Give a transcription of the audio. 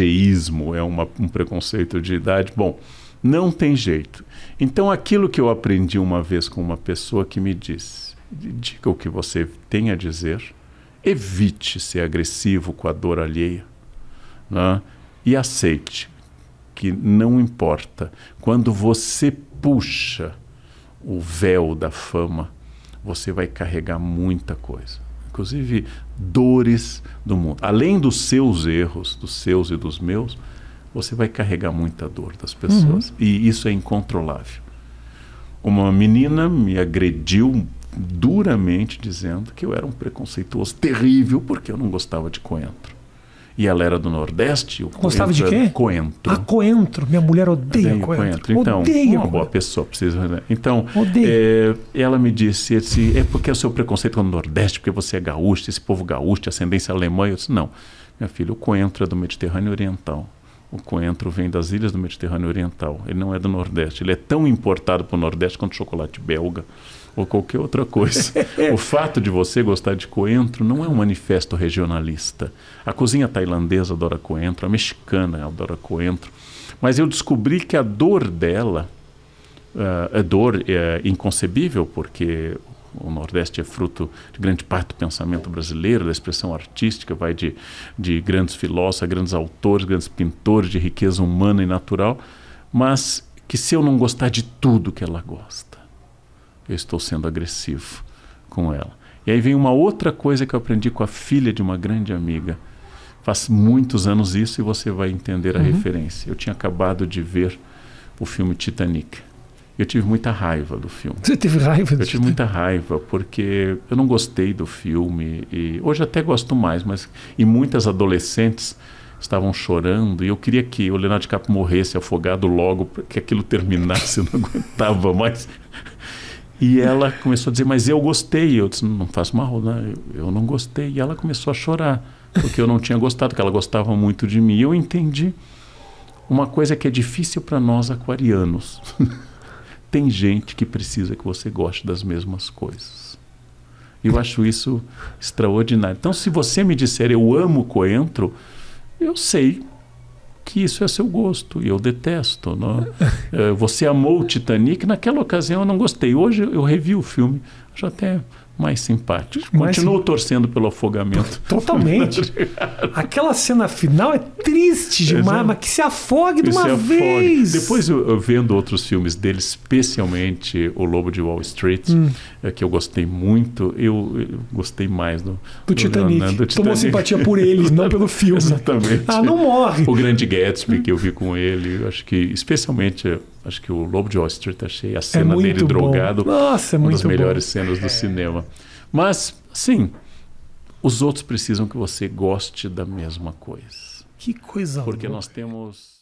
ageísmo é uma, um preconceito de idade. Bom, não tem jeito. Então, aquilo que eu aprendi uma vez com uma pessoa que me disse: diga o que você tem a dizer, evite ser agressivo com a dor alheia né? e aceite que não importa. Quando você puxa o véu da fama, você vai carregar muita coisa inclusive dores do mundo. Além dos seus erros, dos seus e dos meus, você vai carregar muita dor das pessoas. Uhum. E isso é incontrolável. Uma menina me agrediu duramente dizendo que eu era um preconceituoso terrível porque eu não gostava de coentro. E ela era do Nordeste. Gostava de quê? Coentro. A coentro. Minha mulher odeia coentro. coentro. Então, odeia uma boa pessoa, precisa. Então, é, ela me disse, disse: é porque é o seu preconceito com o Nordeste, porque você é gaúcho, esse povo gaúcho, ascendência alemã. Eu disse: não, minha filha, o coentro é do Mediterrâneo Oriental. O coentro vem das ilhas do Mediterrâneo Oriental, ele não é do Nordeste. Ele é tão importado para o Nordeste quanto chocolate belga ou qualquer outra coisa. o fato de você gostar de coentro não é um manifesto regionalista. A cozinha tailandesa adora coentro, a mexicana adora coentro. Mas eu descobri que a dor dela, uh, a dor é inconcebível, porque o Nordeste é fruto de grande parte do pensamento brasileiro, da expressão artística, vai de, de grandes filósofos, grandes autores, grandes pintores, de riqueza humana e natural, mas que se eu não gostar de tudo que ela gosta, eu estou sendo agressivo com ela. E aí vem uma outra coisa que eu aprendi com a filha de uma grande amiga. Faz muitos anos isso e você vai entender a uhum. referência. Eu tinha acabado de ver o filme Titanic. Eu tive muita raiva do filme. Você teve raiva? Eu tive muita raiva porque eu não gostei do filme e hoje até gosto mais, mas e muitas adolescentes estavam chorando e eu queria que o Leonardo DiCaprio morresse afogado logo que aquilo terminasse, eu não aguentava mais. E ela começou a dizer, mas eu gostei. Eu disse, não faz mal, né? eu não gostei. E ela começou a chorar, porque eu não tinha gostado, que ela gostava muito de mim. E eu entendi uma coisa que é difícil para nós aquarianos. tem gente que precisa que você goste das mesmas coisas. Eu acho isso extraordinário. Então, se você me disser eu amo coentro, eu sei que isso é seu gosto e eu detesto. Não? É? É, você amou o Titanic, naquela ocasião eu não gostei. Hoje eu revi o filme, já até mais simpático. Mais Continuo sim... torcendo pelo afogamento. Totalmente. Aquela cena final é triste demais, mas que se afogue de uma afogue. vez. Depois eu, eu, vendo outros filmes dele, especialmente O Lobo de Wall Street, hum. é, que eu gostei muito, eu, eu gostei mais do, do, do Titanic. Leonardo, Titanic. Tomou simpatia por ele, não pelo filme. Exatamente. Ah, não morre. O Grande Gatsby que eu vi com ele, eu acho que especialmente Acho que o Lobo de Wall Street achei a é cena é dele bom. drogado. Nossa, é muito Uma das melhores bom anos do cinema. Mas, sim, os outros precisam que você goste da mesma coisa. Que coisa Porque louca. nós temos